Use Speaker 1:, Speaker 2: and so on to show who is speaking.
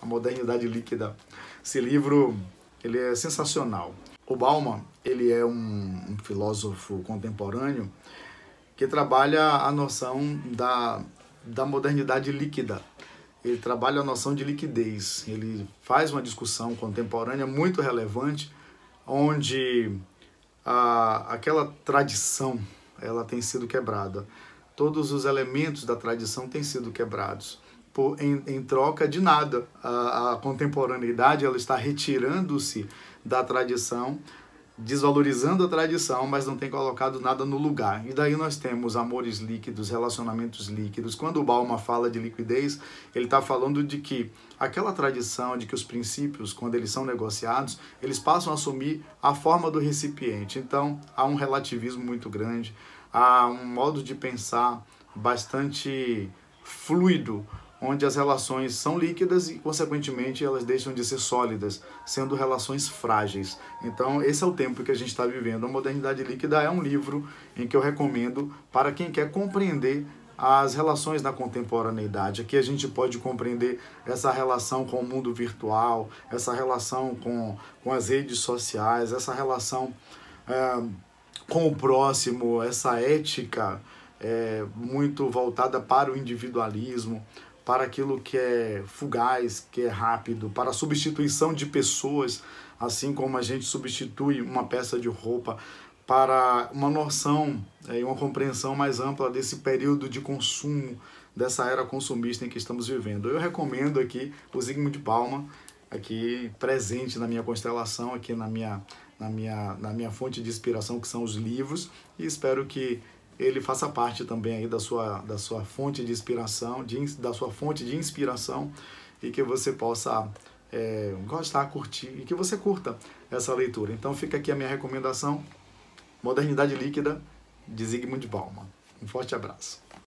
Speaker 1: A Modernidade Líquida. Esse livro ele é sensacional. O Bauman ele é um, um filósofo contemporâneo que trabalha a noção da, da modernidade líquida. Ele trabalha a noção de liquidez. Ele faz uma discussão contemporânea muito relevante, onde a, aquela tradição ela tem sido quebrada. Todos os elementos da tradição têm sido quebrados por, em, em, troca de nada. A, a contemporaneidade ela está retirando-se da tradição, desvalorizando a tradição, mas não tem colocado nada no lugar. E daí nós temos amores líquidos, relacionamentos líquidos. Quando o Balma fala de liquidez, ele está falando de que aquela tradição de que os princípios, quando eles são negociados, eles passam a assumir a forma do recipiente. Então há um relativismo muito grande, há um modo de pensar bastante fluido, onde as relações são líquidas e, consequentemente, elas deixam de ser sólidas, sendo relações frágeis. Então, esse é o tempo que a gente está vivendo. A Modernidade Líquida é um livro em que eu recomendo para quem quer compreender as relações na contemporaneidade. Aqui a gente pode compreender essa relação com o mundo virtual, essa relação com, com as redes sociais, essa relação é, com o próximo, essa ética é, muito voltada para o individualismo, para aquilo que é fugaz, que é rápido, para a substituição de pessoas, assim como a gente substitui uma peça de roupa, para uma noção é, e é, uma compreensão mais ampla desse período de consumo, dessa era consumista em que estamos vivendo. Eu recomendo aqui o Zygmunt Palma, aqui presente na minha constelação, aqui na minha, na minha, na minha fonte de inspiração, que são os livros, e espero que ele faça parte também aí da sua, da sua fonte de inspiração, de, da sua fonte de inspiração e que você possa é, gostar, curtir e que você curta essa leitura. Então fica aqui a minha recomendação, Modernidade Líquida, de Zygmunt Bauman. Um forte abraço.